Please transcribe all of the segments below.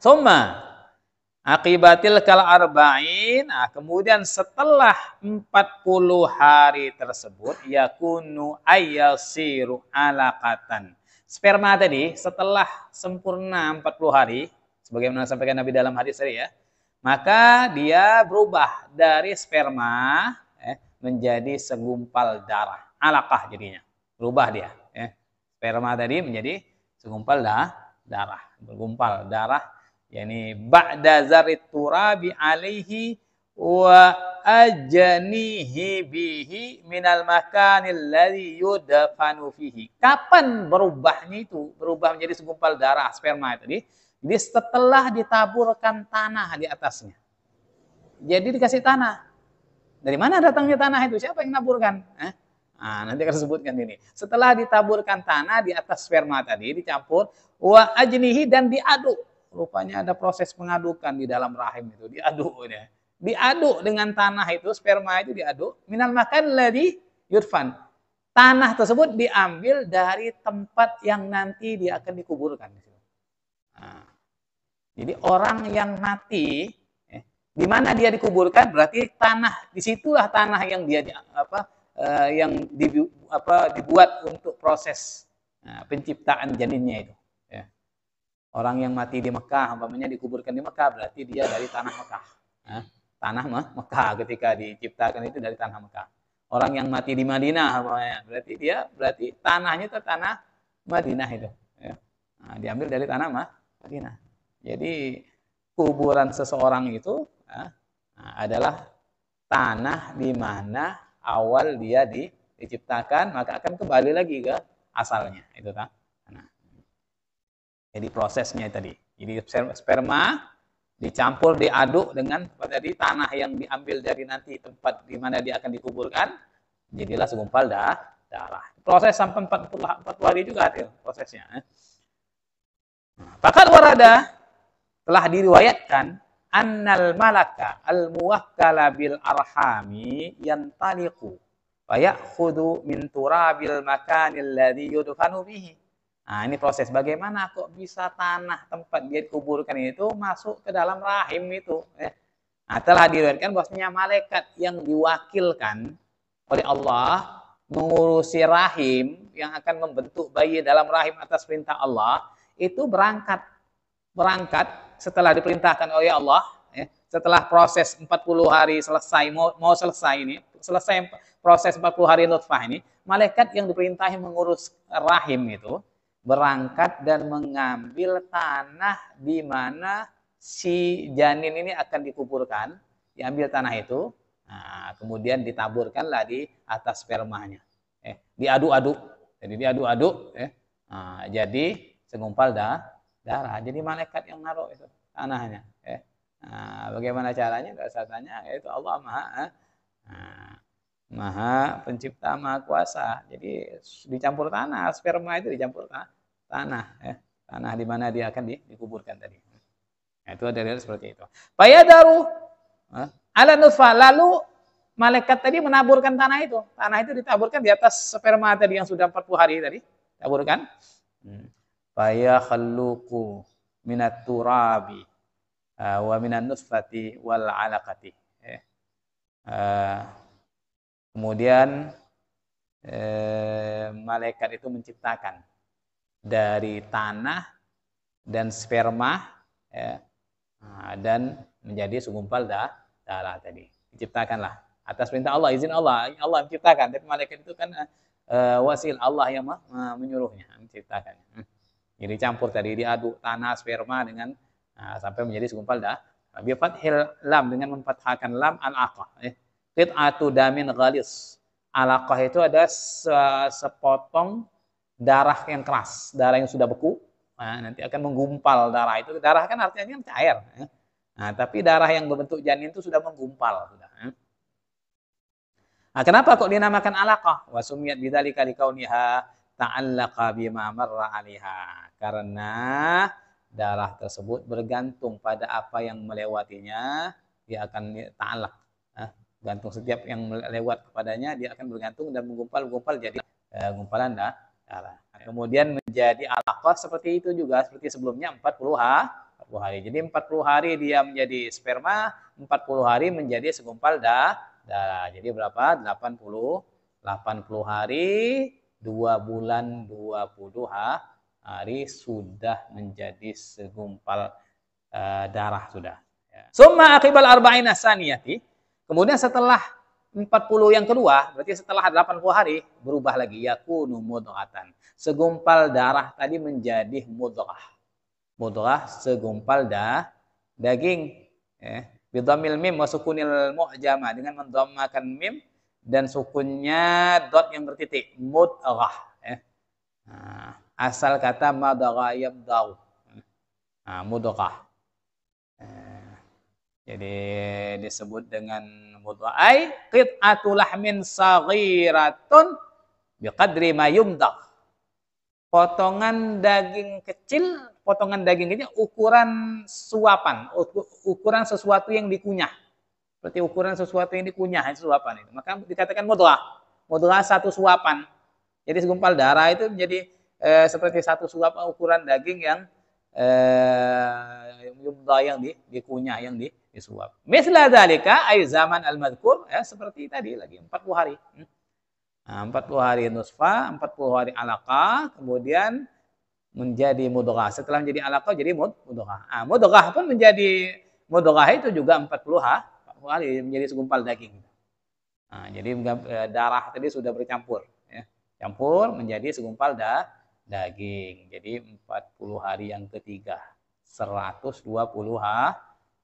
Soma akibatil kal arba'in. Nah, kemudian setelah 40 hari tersebut yakunu siru alaqatan. Sperma tadi setelah sempurna 40 hari sebagaimana sampaikan Nabi dalam hadis tadi ya. Maka dia berubah dari sperma eh, menjadi segumpal darah. alakah jadinya. Berubah dia. Eh. Sperma tadi menjadi segumpal darah. bergumpal, darah yakni ba'da zarit turabi alaihi wa ajanihi bihi minal makanil ladzi yudfanu fihi. Kapan berubahnya itu? Berubah menjadi segumpal darah sperma tadi. Di setelah ditaburkan tanah di atasnya. Jadi dikasih tanah. Dari mana datangnya tanah itu? Siapa yang naburkan? Eh? Nah, ah, nanti akan sebutkan ini. Setelah ditaburkan tanah di atas sperma tadi dicampur wa ajnihi dan diaduk. Rupanya ada proses pengadukan di dalam rahim itu, diaduk ya. Diaduk dengan tanah itu, sperma itu diaduk. Minal makan lagi, yurfan Tanah tersebut diambil dari tempat yang nanti dia akan dikuburkan. Nah, jadi orang yang mati, eh, di mana dia dikuburkan, berarti tanah disitulah tanah yang dia apa eh, yang dibu, apa, dibuat untuk proses nah, penciptaan janinnya itu. Orang yang mati di Mekah, umpamanya dikuburkan di Mekah, berarti dia dari tanah Mekah. Tanah tanah Mekah ketika diciptakan itu dari tanah Mekah. Orang yang mati di Madinah, umpamanya, berarti dia berarti tanahnya itu tanah Madinah itu. Ya. Nah, diambil dari tanah mah, Madinah. Jadi kuburan seseorang itu eh, adalah tanah di mana awal dia di, diciptakan, maka akan kembali lagi ke asalnya. Itu tak? Jadi prosesnya tadi. Jadi sperma dicampur, diaduk dengan dari tanah yang diambil dari nanti tempat di mana dia akan dikuburkan, jadilah segumpal dah, darah. Proses sampai 40, 40 hari juga tuh prosesnya. Eh. Fakat warada telah diriwayatkan annal malaka al muwakkala bil arhami yantaliqu wa ya'khudhu min turabil makanil ladhi yudhanu bihi Nah, ini proses bagaimana kok bisa tanah tempat dia dikuburkan itu masuk ke dalam rahim itu. Ya. Nah, telah diriwayatkan bahwasanya malaikat yang diwakilkan oleh Allah mengurusi rahim yang akan membentuk bayi dalam rahim atas perintah Allah itu berangkat berangkat setelah diperintahkan oleh Allah ya, setelah proses 40 hari selesai mau, mau selesai ini selesai proses 40 hari nutfah ini malaikat yang diperintahkan mengurus rahim itu berangkat dan mengambil tanah di mana si janin ini akan dikuburkan, diambil tanah itu, nah, kemudian ditaburkanlah di atas spermanya. Eh, diaduk-aduk. Jadi diaduk-aduk. Eh. Nah, jadi segumpal dah, darah. Jadi malaikat yang naruh itu tanahnya. Eh. Nah, bagaimana caranya? tanya, itu Allah Maha. Eh. Nah, Maha pencipta, maha kuasa. Jadi dicampur tanah, sperma itu dicampur tanah, tanah ya. Tanah di mana dia akan dikuburkan tadi. Nah, itu ada seperti itu. Payadaru eh, ala nutfah. Lalu malaikat tadi menaburkan tanah itu. Tanah itu ditaburkan di atas sperma tadi yang sudah 40 hari tadi. Taburkan. Paya hmm. khaluku minat turabi eh, wa minan nutfati wal alaqati. Eh, Kemudian eh, malaikat itu menciptakan dari tanah dan sperma ya, nah, dan menjadi segumpal dah darah tadi. Diciptakanlah atas perintah Allah, izin Allah, Allah menciptakan. Tapi malaikat itu kan eh, wasil Allah yang menyuruhnya menciptakan. Jadi campur tadi diaduk tanah sperma dengan nah, sampai menjadi segumpal dah. Nabi fathil lam dengan memfathahkan lam al-aqah. Eh. Ya qit'atu damin ghalis. Alaqah itu ada se sepotong darah yang keras, darah yang sudah beku. Nah, nanti akan menggumpal darah itu. Darah kan artinya kan cair. Ya. Nah, tapi darah yang berbentuk janin itu sudah menggumpal. Sudah. Ya. Nah, kenapa kok dinamakan alaqah? Wasumiyat bidali bidzalika likauniha ta'allaqa bima marra 'alaiha. Karena darah tersebut bergantung pada apa yang melewatinya, dia akan ta'allaq gantung setiap yang lewat kepadanya dia akan bergantung dan menggumpal-gumpal jadi uh, gumpalan dah Nah, kemudian menjadi alaqah seperti itu juga seperti sebelumnya 40 hari. Jadi 40 hari dia menjadi sperma, 40 hari menjadi segumpal dah darah. Jadi berapa? 80 80 hari, 2 bulan 20 hari sudah menjadi segumpal uh, darah sudah. Ya. Summa akibal arba'in asaniyati Kemudian setelah 40 yang kedua, berarti setelah 80 hari berubah lagi yakunu mudghatan. Segumpal darah tadi menjadi mudghah. Mudghah segumpal da daging ya. Bidhamil mim wa sukunil mu'jama dengan mendhammakan mim dan sukunnya dot yang bertitik mudghah ya. Nah, asal kata madagha yabdaw. Nah, mudghah. Jadi disebut dengan mudwa'ai qit'atu lahmin saghiratun biqadri ma yumdah. Potongan daging kecil, potongan daging ini ukuran suapan, ukuran sesuatu yang dikunyah. Seperti ukuran sesuatu yang dikunyah, suapan itu. Maka dikatakan mudlah. Mudlah satu suapan. Jadi segumpal darah itu menjadi eh, seperti satu suapan, ukuran daging yang eh, yumdah yang di, dikunyah, yang di, iswab. Misla dalika ay zaman al madkur ya seperti tadi lagi 40 hari. Hmm. Nah, 40 hari nusfa, 40 hari alaqa, kemudian menjadi mudghah. Setelah menjadi alaqa jadi mud mudghah. Ah, mudghah pun menjadi mudghah itu juga 40 hari, 40 hari menjadi segumpal daging. Nah, jadi eh, darah tadi sudah bercampur ya. Campur menjadi segumpal da daging. Jadi 40 hari yang ketiga 120 hari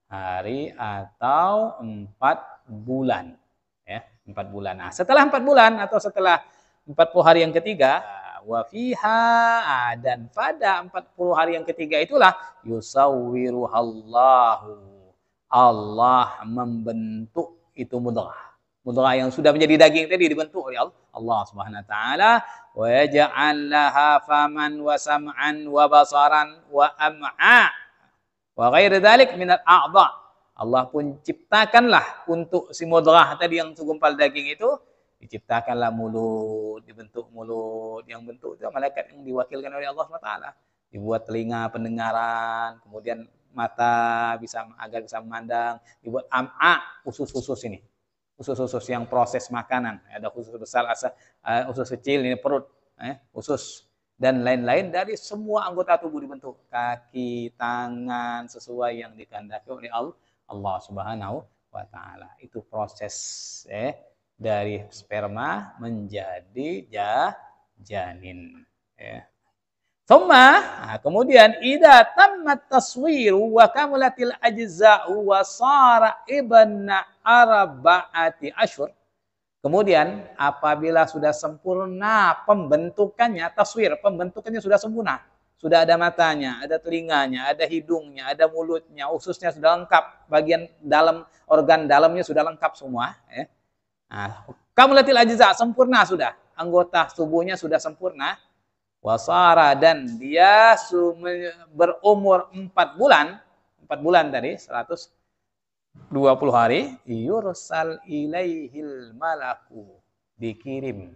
hari atau empat bulan. Ya, empat bulan. Nah, setelah empat bulan atau setelah empat puluh hari yang ketiga, wafiha dan pada empat puluh hari yang ketiga itulah yusawiruhallahu. Allah membentuk itu mudah mudah yang sudah menjadi daging tadi dibentuk oleh Allah, Allah Subhanahu wa taala wa yaj'al faman wa sam'an wa basaran wa am'a Wa kaya dhalik minal a'adha. Allah pun ciptakanlah untuk si mudrah tadi yang segumpal daging itu diciptakanlah mulut, dibentuk mulut yang bentuk itu malaikat yang diwakilkan oleh Allah SWT. Dibuat telinga pendengaran, kemudian mata bisa agar bisa memandang, dibuat am'a usus-usus ini. Usus-usus yang proses makanan, ada usus besar, asa, uh, eh, usus kecil ini perut, eh, usus dan lain-lain dari semua anggota tubuh dibentuk kaki, tangan sesuai yang dikandaki oleh Allah Subhanahu wa taala. Itu proses eh dari sperma menjadi ja, janin ya. Thumma, nah, kemudian ida tamat taswiru wa kamulatil ajza'u wa sara ibn arba'ati asyur Kemudian apabila sudah sempurna pembentukannya, taswir, pembentukannya sudah sempurna. Sudah ada matanya, ada telinganya, ada hidungnya, ada mulutnya, ususnya sudah lengkap. Bagian dalam, organ dalamnya sudah lengkap semua. Kamu ya. lihat nah, kamulatil ajza, sempurna sudah. Anggota tubuhnya sudah sempurna. Wasara dan dia berumur 4 bulan. 4 bulan tadi, 100 20 hari yursal ilaihil malaku dikirim.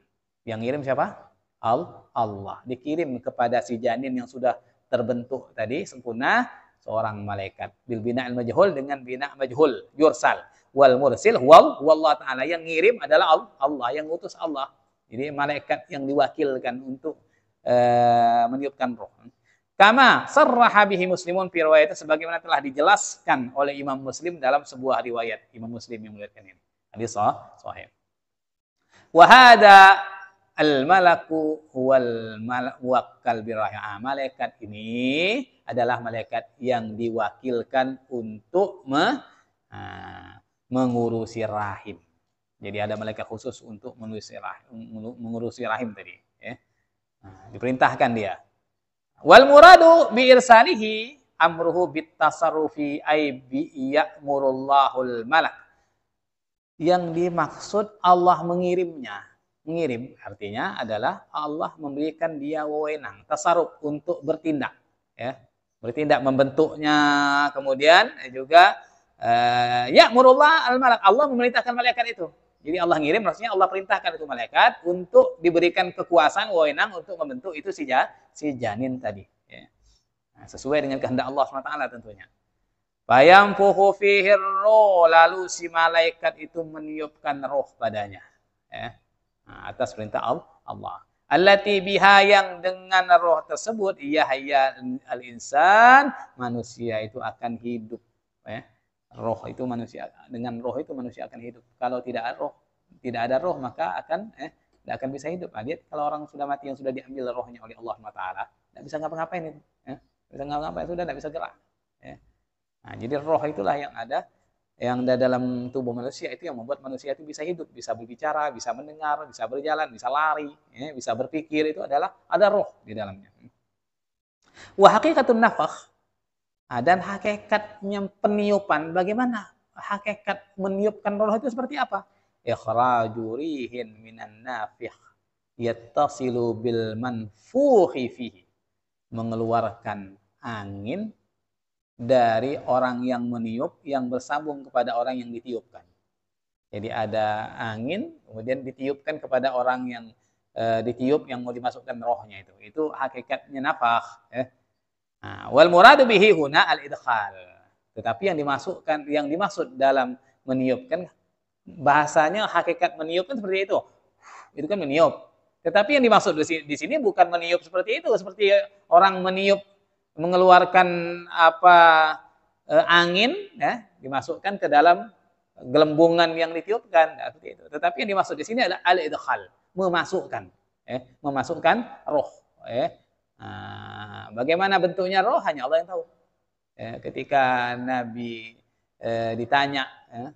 Yang ngirim siapa? Al Allah. Dikirim kepada si janin yang sudah terbentuk tadi sempurna seorang malaikat bil bina al majhul dengan bina majhul yursal wal mursil wal wallah taala yang ngirim adalah Allah yang utus Allah. Jadi malaikat yang diwakilkan untuk uh, meniupkan roh. Kama serraha bihi muslimun fi riwayat sebagaimana telah dijelaskan oleh Imam Muslim dalam sebuah riwayat. Imam Muslim yang melihatkan ini. Hadis sahih. Wa hada al malaku wal wakal birahya. Ah, malaikat ini adalah malaikat yang diwakilkan untuk me, ah, mengurusi rahim. Jadi ada malaikat khusus untuk mengurusi rahim, mengurusi rahim tadi. Ya. Ah, diperintahkan dia Wal muradu bi irsalihi amruhu bit tasarrufi ay bi ya'murullahul malak. Yang dimaksud Allah mengirimnya. Mengirim artinya adalah Allah memberikan dia wewenang, tasarruf untuk bertindak, ya. Bertindak membentuknya, kemudian juga eh, ya murullah al malak. Allah memerintahkan malaikat itu jadi Allah ngirim, maksudnya Allah perintahkan itu malaikat untuk diberikan kekuasaan, wewenang untuk membentuk itu si, ja, si janin tadi. Ya. Nah, sesuai dengan kehendak Allah SWT tentunya. Bayam fihir roh, lalu si malaikat itu meniupkan roh padanya. Ya. Nah, atas perintah Allah. Allati biha yang dengan roh tersebut, iya hayya al-insan, manusia itu akan hidup. Ya roh itu manusia dengan roh itu manusia akan hidup kalau tidak ada roh tidak ada roh maka akan eh, tidak akan bisa hidup nah, lihat kalau orang sudah mati yang sudah diambil rohnya oleh Allah SWT tidak bisa ngapa-ngapain itu eh, bisa ngapa-ngapain sudah tidak bisa gerak eh. nah, jadi roh itulah yang ada yang ada dalam tubuh manusia itu yang membuat manusia itu bisa hidup bisa berbicara bisa mendengar bisa berjalan bisa lari eh, bisa berpikir itu adalah ada roh di dalamnya wahai kata nafah Nah, dan hakikatnya peniupan, bagaimana hakikat meniupkan roh itu seperti apa? Ikhraju rihin minan nafih yattasilu bil manfuhi fihi. Mengeluarkan angin dari orang yang meniup yang bersambung kepada orang yang ditiupkan. Jadi ada angin kemudian ditiupkan kepada orang yang e, ditiup yang mau dimasukkan rohnya itu. Itu hakikatnya nafah. Eh. Nah, wal muradu bihi huna al idkhal. Tetapi yang dimasukkan yang dimaksud dalam meniupkan bahasanya hakikat meniupkan seperti itu. Itu kan meniup. Tetapi yang dimaksud di sini bukan meniup seperti itu, seperti orang meniup mengeluarkan apa e, angin ya, dimasukkan ke dalam gelembungan yang ditiupkan nah, seperti itu. Tetapi yang dimaksud di sini adalah al-idkhal, memasukkan ya, memasukkan roh ya, Nah, bagaimana bentuknya roh hanya Allah yang tahu. Ya, ketika Nabi eh, ditanya ya,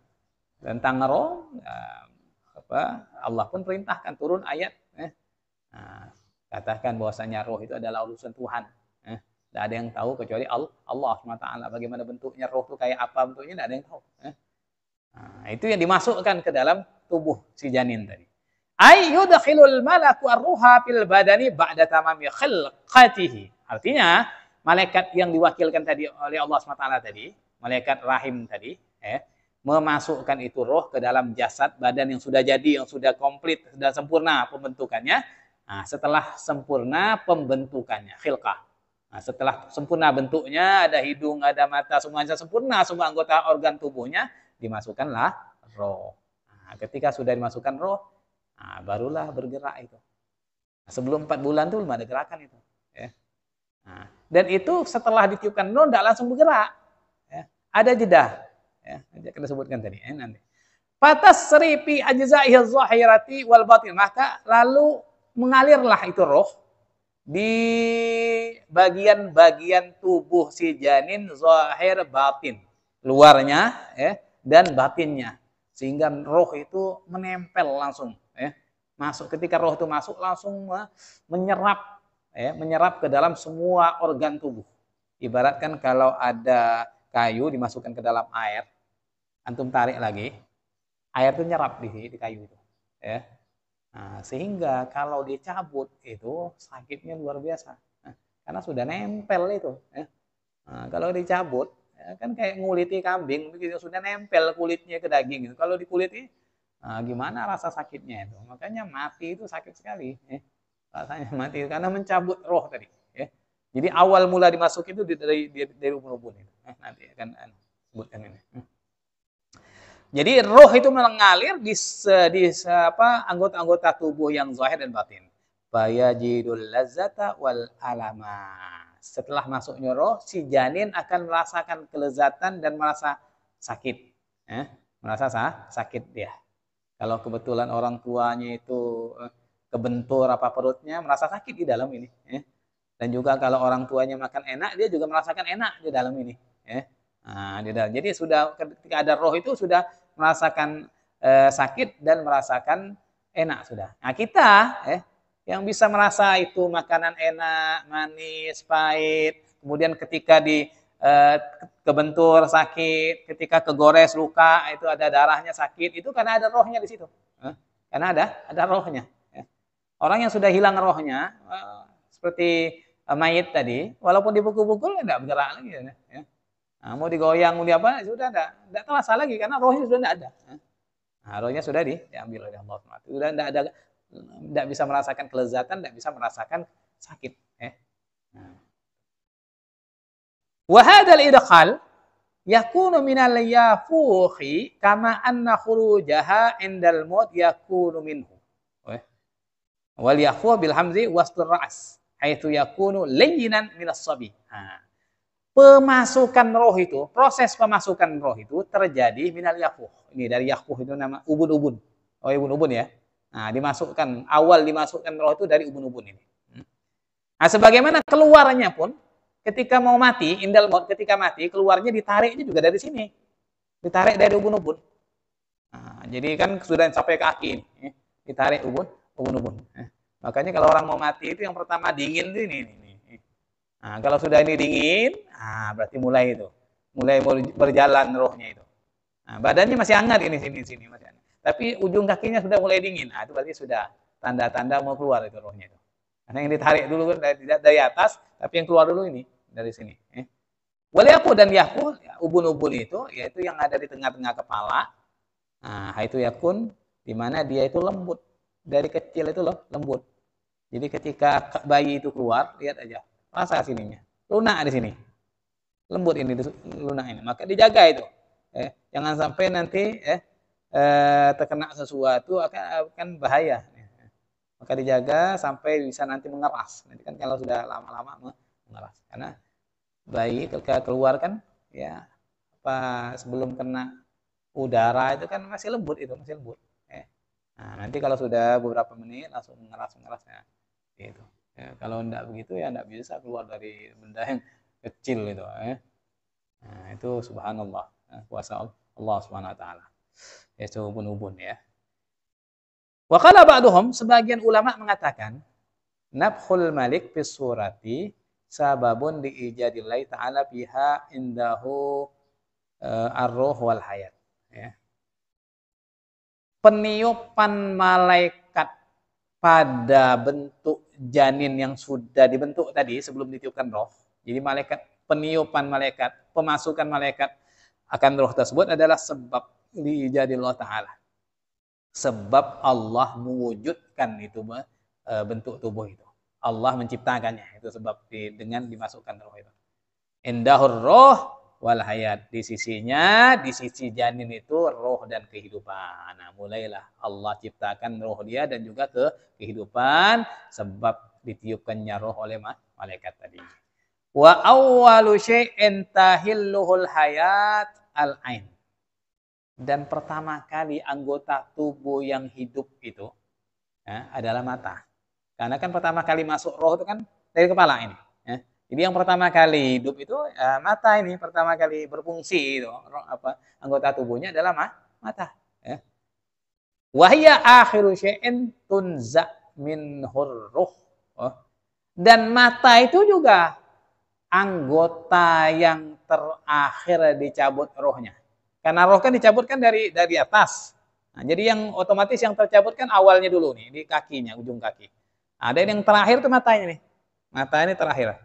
tentang roh, ya, apa, Allah pun perintahkan turun ayat. Ya, Nah, katakan bahwasanya roh itu adalah urusan Tuhan. Tidak ya. Tidak ada yang tahu kecuali Allah, Allah SWT. Bagaimana bentuknya roh itu kayak apa bentuknya tidak ada yang tahu. Ya. Nah, itu yang dimasukkan ke dalam tubuh si janin tadi ay malaku ar fil badani ba'da tamami khilqatihi. Artinya, malaikat yang diwakilkan tadi oleh Allah SWT tadi, malaikat rahim tadi, eh, memasukkan itu roh ke dalam jasad badan yang sudah jadi, yang sudah komplit, sudah sempurna pembentukannya. Nah, setelah sempurna pembentukannya, khilqah. Nah, setelah sempurna bentuknya, ada hidung, ada mata, semuanya sempurna, semua anggota organ tubuhnya, dimasukkanlah roh. Nah, ketika sudah dimasukkan roh, Nah, barulah bergerak itu. Nah, sebelum empat bulan tuh belum ada gerakan itu. Ya. Nah, dan itu setelah ditiupkan nol, tidak langsung bergerak. Ya. Ada jeda. Ya, kita sebutkan tadi. Ya, nanti. Patas seripi ajzaihi zahirati wal batin. Maka lalu mengalirlah itu roh di bagian-bagian tubuh si janin zahir batin. Luarnya ya, dan batinnya. Sehingga roh itu menempel langsung masuk. Ketika roh itu masuk langsung eh, menyerap ya, menyerap ke dalam semua organ tubuh. Ibaratkan kalau ada kayu dimasukkan ke dalam air, antum tarik lagi, air itu nyerap di, di kayu itu. Ya. Nah, sehingga kalau dicabut itu sakitnya luar biasa. Nah, karena sudah nempel itu. Ya. Nah, kalau dicabut ya, kan kayak nguliti kambing sudah nempel kulitnya ke daging. Kalau di kulitnya eh, Nah, gimana rasa sakitnya itu? Makanya mati itu sakit sekali. Ya. Rasanya mati karena mencabut roh tadi. Ya. Jadi awal mula dimasuki itu dari dari, dari ubun-ubun. Ya. Nanti akan sebutkan ini. Jadi roh itu mengalir di, di apa anggota-anggota tubuh yang zahir dan batin. baya jidul lazata wal alama. Setelah masuknya roh, si janin akan merasakan kelezatan dan merasa sakit. Eh, merasa sah, sakit dia. Kalau kebetulan orang tuanya itu eh, kebentur apa perutnya merasa sakit di dalam ini. Ya. Dan juga kalau orang tuanya makan enak, dia juga merasakan enak di dalam ini. Ya. Nah, di dalam. Jadi sudah ketika ada roh itu sudah merasakan eh, sakit dan merasakan enak sudah. Nah kita eh, yang bisa merasa itu makanan enak, manis, pahit, kemudian ketika di Eh, kebentur sakit, ketika kegores luka itu ada darahnya sakit, itu karena ada rohnya di situ. karena ada ada rohnya. Ya. Orang yang sudah hilang rohnya eh, seperti eh, mayit tadi, walaupun dipukul-pukul tidak ya bergerak lagi. Ya. Nah, mau digoyang, mau diapa, sudah tidak, tidak terasa lagi karena rohnya sudah tidak ada. Nah, rohnya sudah di, diambil oleh Allah SWT. Sudah tidak ada, tidak bisa merasakan kelezatan, tidak bisa merasakan sakit. Nah. Wahadal idkhal yakunu minal yafuhi kama anna khurujaha indal maut yakunu minhu. Wal yafu bil hamzi wasdur ra's haitsu yakunu layyinan minas sabi. Pemasukan roh itu, proses pemasukan roh itu terjadi minal yafuh. Ini dari yafuh itu nama ubun-ubun. Oh, ubun-ubun ya. Nah, dimasukkan awal dimasukkan roh itu dari ubun-ubun ini. Hmm. Nah, sebagaimana keluarnya pun ketika mau mati, indal maut ketika mati, keluarnya ditariknya juga dari sini. Ditarik dari ubun-ubun. Nah, jadi kan sudah sampai ke akin. Eh, ya. Ditarik ubun, ubun-ubun. Ya. makanya kalau orang mau mati itu yang pertama dingin itu ini. ini, Nah, kalau sudah ini dingin, nah, berarti mulai itu. Mulai berjalan rohnya itu. Nah, badannya masih hangat ini sini sini masih hangat. Tapi ujung kakinya sudah mulai dingin. Nah, itu berarti sudah tanda-tanda mau keluar itu rohnya itu. Karena yang ditarik dulu kan dari, dari atas, tapi yang keluar dulu ini dari sini. Eh. Ya. Waliyaku dan Yaku ya, ubun-ubun itu, yaitu yang ada di tengah-tengah kepala. Nah, itu yakun, di mana dia itu lembut. Dari kecil itu loh, lembut. Jadi ketika bayi itu keluar, lihat aja, rasa sininya. Lunak di sini. Lembut ini, lunak ini. Maka dijaga itu. Eh, jangan sampai nanti eh, eh, terkena sesuatu akan, akan bahaya. Maka dijaga sampai bisa nanti mengeras. Nanti kan kalau sudah lama-lama malas karena bayi ketika keluar kan ya apa sebelum kena udara itu kan masih lembut itu masih lembut ya. nah nanti kalau sudah beberapa menit langsung ngeras ngerasnya ya gitu ya, kalau tidak begitu ya tidak bisa keluar dari benda yang kecil itu ya. nah, itu subhanallah ya, kuasa Allah subhanahu wa taala yaitu ubun-ubun ya, ya. Wakala ba'duhum sebagian ulama mengatakan Nabhul malik bisurati sababun ijadillahi ta'ala biha indahu uh, e, arruh wal hayat. Ya. Peniupan malaikat pada bentuk janin yang sudah dibentuk tadi sebelum ditiupkan roh. Jadi malaikat peniupan malaikat, pemasukan malaikat akan roh tersebut adalah sebab diijadillah ta'ala. Sebab Allah mewujudkan itu e, bentuk tubuh itu. Allah menciptakannya. Itu sebab di, dengan dimasukkan roh itu. Indahur roh wal hayat. Di sisinya, di sisi janin itu roh dan kehidupan. Nah, mulailah Allah ciptakan roh dia dan juga ke kehidupan sebab ditiupkannya roh oleh malaikat tadi. Wa awwalu syai'in tahilluhul hayat al ain. Dan pertama kali anggota tubuh yang hidup itu ya, adalah mata. Karena kan pertama kali masuk roh itu kan dari kepala ini. Ya. Jadi yang pertama kali hidup itu ya, mata ini pertama kali berfungsi itu roh, apa anggota tubuhnya adalah ma mata. Wahya akhiru syai'in tunza min hurruh. Oh. Dan mata itu juga anggota yang terakhir dicabut rohnya. Karena roh kan dicabutkan dari dari atas. Nah, jadi yang otomatis yang tercabut kan awalnya dulu nih di kakinya, ujung kaki. Ada yang terakhir tuh matanya nih. Mata ini terakhir.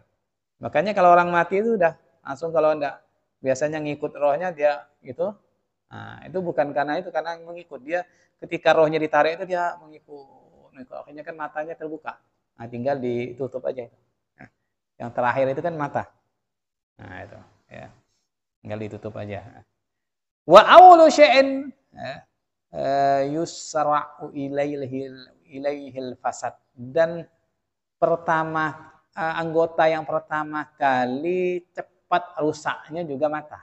Makanya kalau orang mati itu udah langsung kalau enggak biasanya ngikut rohnya dia gitu. Nah, itu bukan karena itu karena mengikut dia ketika rohnya ditarik itu dia mengikut. Nah, akhirnya kan matanya terbuka. Nah, tinggal ditutup aja itu. Nah, yang terakhir itu kan mata. Nah, itu ya. Tinggal ditutup aja. Wa awlu syai'in ya, eh, yusra'u ilailahil ilaihil fasad dan pertama eh, anggota yang pertama kali cepat rusaknya juga mata.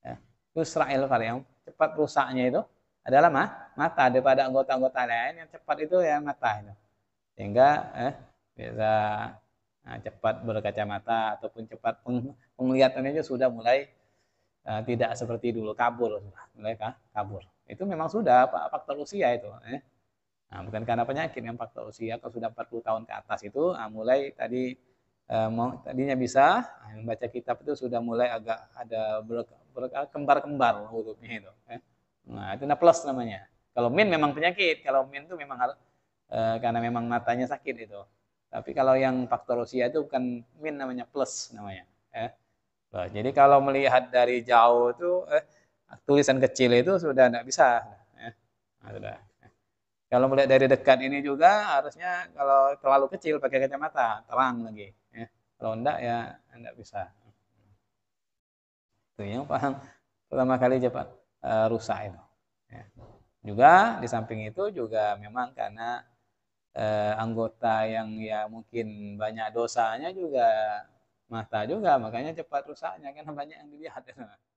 Ya. Israel yang cepat rusaknya itu adalah mah, mata daripada anggota-anggota lain yang cepat itu ya mata itu. Sehingga eh, bisa nah, eh, cepat berkacamata ataupun cepat peng, penglihatannya sudah mulai uh, tidak seperti dulu kabur, mulai kabur. Itu memang sudah faktor usia itu. Eh. Nah, bukan karena penyakit yang faktor usia kalau sudah 40 tahun ke atas itu nah, mulai tadi eh, mau tadinya bisa ah, membaca kitab itu sudah mulai agak ada berkembar-kembar hurufnya itu. Kan. Nah, itu nah plus namanya. Kalau min memang penyakit, kalau min itu memang harus eh, karena memang matanya sakit itu. Tapi kalau yang faktor usia itu bukan min namanya plus namanya. Eh. Nah, jadi kalau melihat dari jauh itu eh, tulisan kecil itu sudah tidak bisa. Eh. Nah, sudah. Kalau melihat dari dekat ini juga harusnya kalau terlalu kecil pakai kacamata terang lagi. Ya. Kalau enggak ya enggak bisa. Itu yang paham pertama kali cepat e, eh, rusak itu. Ya. Juga di samping itu juga memang karena e, anggota yang ya mungkin banyak dosanya juga mata juga makanya cepat rusaknya karena banyak yang dilihat. ya.